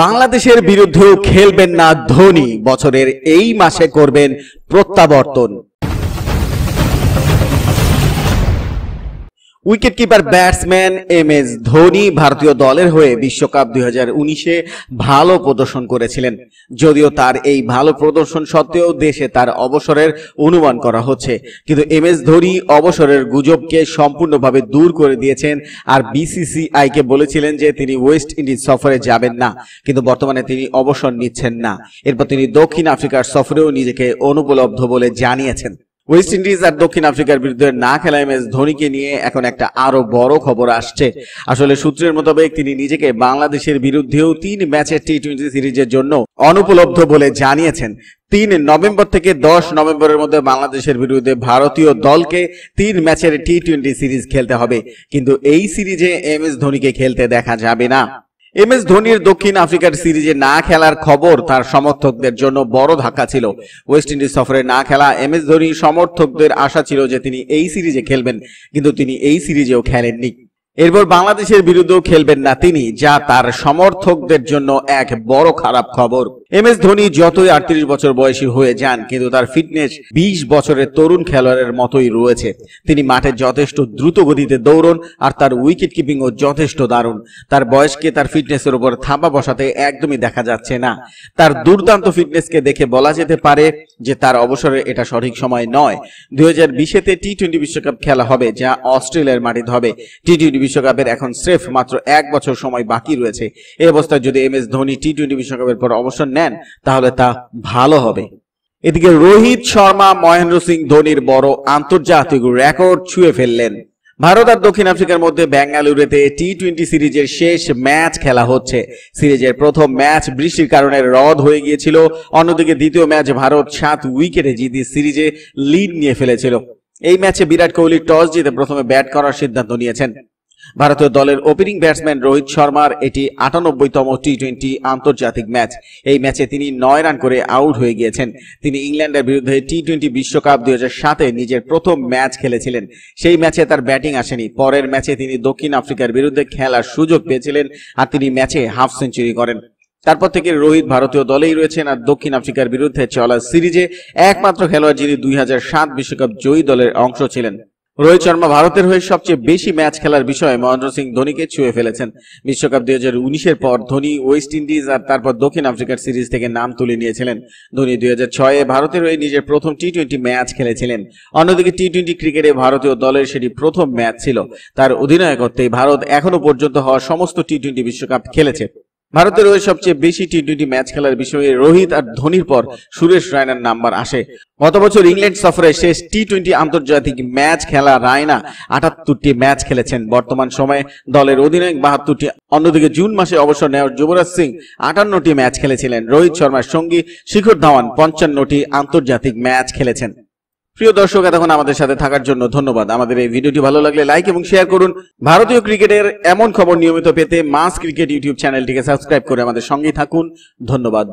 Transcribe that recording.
বাংলাদেশের বিরুদ্ধেও খেলবেন না ধোনি বছরের এই মাসে করবেন প্রত্যাবর্তন wicketkeeper batsman M S Dhoni ভারতীয় দলের হয়ে বিশ্বকাপ দুই হাজার উনিশে ভালো প্রদর্শন করেছিলেন যদিও তার এই ভালো প্রদর্শন সত্ত্বেও দেশে তার অবসরের অনুমান করা হচ্ছে কিন্তু এম এস ধোনি অবসরের গুজবকে সম্পূর্ণভাবে দূর করে দিয়েছেন আর বিসিসিআই কে বলেছিলেন যে তিনি ওয়েস্ট ইন্ডিজ সফরে যাবেন না কিন্তু বর্তমানে তিনি অবসর নিচ্ছেন না এরপর তিনি দক্ষিণ আফ্রিকার সফরেও নিজেকে অনুপলব্ধ বলে জানিয়েছেন ওয়েস্ট ইন্ডিজ আর দক্ষিণ আফ্রিকার বিরুদ্ধে না খেলায় ম্যাচ ধোনিকে নিয়ে এখন একটা আরো বড় খবর আসছে আসলে সূত্রের মোতাবেক তিনি নিজেকে বাংলাদেশের বিরুদ্ধেও তিন ম্যাচের টি টোয়েন্টি সিরিজের জন্য অনুপলব্ধ বলে জানিয়েছেন তিন নভেম্বর থেকে দশ নভেম্বরের মধ্যে বাংলাদেশের বিরুদ্ধে ভারতীয় দলকে তিন ম্যাচের টি টোয়েন্টি সিরিজ খেলতে হবে কিন্তু এই সিরিজে এম এস ধোনিকে খেলতে দেখা যাবে না এম এস ধোনির দক্ষিণ আফ্রিকার সিরিজে না খেলার খবর তার সমর্থকদের জন্য বড় ধাক্কা ছিল ওয়েস্ট ইন্ডিজ সফরে না খেলা এম এস ধোনির সমর্থকদের আশা ছিল যে তিনি এই সিরিজে খেলবেন কিন্তু তিনি এই সিরিজেও খেলেননি এরপর বাংলাদেশের বিরুদ্ধেও খেলবেন না তিনি যা তার সমর্থকদের জন্য এক বড় খারাপ খবর এম এস ধোনি যতই আটত্রিশ বছর বয়সী হয়ে যান কিন্তু তার ফিটনেস ২০ বছরের তরুণ খেলোয়াড়ের মতোই রয়েছে তিনি মাঠে যথেষ্ট দ্রুত গতিতে দৌড়ন আর তার উইকেট কিপিংও যথেষ্ট দারুণ তার বয়সকে তার ফিটনেসের উপর থাবা বসাতে একদমই দেখা যাচ্ছে না তার দুর্দান্ত ফিটনেসকে দেখে বলা যেতে পারে যে তার অবসরের এটা সঠিক সময় নয় দুই হাজার বিশেতে টি টোয়েন্টি বিশ্বকাপ খেলা হবে যা অস্ট্রেলিয়ার মাটিতে হবে টি টোয়েন্টি বিশ্বকাপের এখন স্রেফ মাত্র এক বছর সময় বাকি রয়েছে এ অবস্থায় যদি M S Dhoni T twenty বিশ্বকাপের পর অবসর নেন তাহলে তা ভালো হবে এদিকে রোহিত শর্মা মহেন্দ্র সিং ধোনির বড় আন্তর্জাতিক রেকর্ড ছুঁয়ে ফেললেন ভারত আর দক্ষিণ আফ্রিকার মধ্যে বেঙ্গালুরুতে টি টোয়েন্টি সিরিজের শেষ ম্যাচ খেলা হচ্ছে সিরিজের প্রথম ম্যাচ বৃষ্টির কারণে রদ হয়ে গিয়েছিল অন্যদিকে দ্বিতীয় ম্যাচ ভারত সাত উইকেটে জিতে সিরিজে লিড নিয়ে ফেলেছিল এই ম্যাচে বিরাট কোহলি টস জিতে প্রথমে ব্যাট করার সিদ্ধান্ত নিয়েছেন ভারতীয় দলের ওপেনিং ব্যাটসম্যান রোহিত শর্মার এটি আটানব্বইতম টি টোয়েন্টি আন্তর্জাতিক ম্যাচ এই ম্যাচে তিনি নয় রান করে আউট হয়ে গিয়েছেন তিনি ইংল্যান্ডের বিরুদ্ধে টি টোয়েন্টি বিশ্বকাপ দুই সাতে নিজের প্রথম ম্যাচ খেলেছিলেন সেই ম্যাচে তার ব্যাটিং আসেনি পরের ম্যাচে তিনি দক্ষিণ আফ্রিকার বিরুদ্ধে খেলার সুযোগ পেয়েছিলেন আর তিনি ম্যাচে হাফ সেঞ্চুরি করেন তারপর থেকে রোহিত ভারতীয় দলেই রয়েছেন আর দক্ষিণ আফ্রিকার বিরুদ্ধে চলা সিরিজে একমাত্র খেলোয়াড় যিনি দুই বিশ্বকাপ জয়ী দলের অংশ ছিলেন রোহিত শর্মা ভারতের হয়ে সবচেয়ে বেশি ম্যাচ খেলার বিষয়ে মহেন্দ্র সিং ধোনিকে ছুঁয়ে ফেলেছেন বিশ্বকাপ দুই হাজার উনিশের পর ধোনি ওয়েস্ট ইন্ডিজ আর তারপর দক্ষিণ আফ্রিকার সিরিজ থেকে নাম তুলে নিয়েছিলেন ধোনি দুই হাজার ছয়ে ভারতের হয়ে নিজের প্রথম টি টোয়েন্টি ম্যাচ খেলেছিলেন অন্যদিকে টি টোয়েন্টি ক্রিকেটে ভারতীয় দলের সেটি প্রথম ম্যাচ ছিল তার অধিনায়কত্বে ভারত এখনও পর্যন্ত হওয়া সমস্ত টি টোয়েন্টি বিশ্বকাপ খেলেছে ভারতের হয়ে সবচেয়ে বেশি টি টোয়েন্টি ম্যাচ খেলার বিষয়ে রোহিত আর ধোনির পর সুরেশ রায়নার নাম্বার আসে গত বছর ইংল্যান্ড সফরে শেষ টি টোয়েন্টি আন্তর্জাতিক ম্যাচ খেলা রায়না আটাত্তরটি ম্যাচ খেলেছেন বর্তমান সময়ে দলের অধিনায়ক বাহাত্তরটি অন্যদিকে জুন মাসে অবসর নেওয়ার যুবরাজ সিং আটান্নটি ম্যাচ খেলেছিলেন রোহিত শর্মার সঙ্গী শিখর ধাওয়ান পঞ্চান্নটি আন্তর্জাতিক ম্যাচ খেলেছেন প্রিয় দর্শক এতক্ষণ আমাদের সাথে থাকার জন্য ধন্যবাদ আমাদের এই ভিডিওটি ভালো লাগলে লাইক এবং শেয়ার করুন ভারতীয় ক্রিকেটের এমন খবর নিয়মিত পেতে মাস ক্রিকেট ইউটিউব চ্যানেলটিকে সাবস্ক্রাইব করে আমাদের সঙ্গেই থাকুন ধন্যবাদ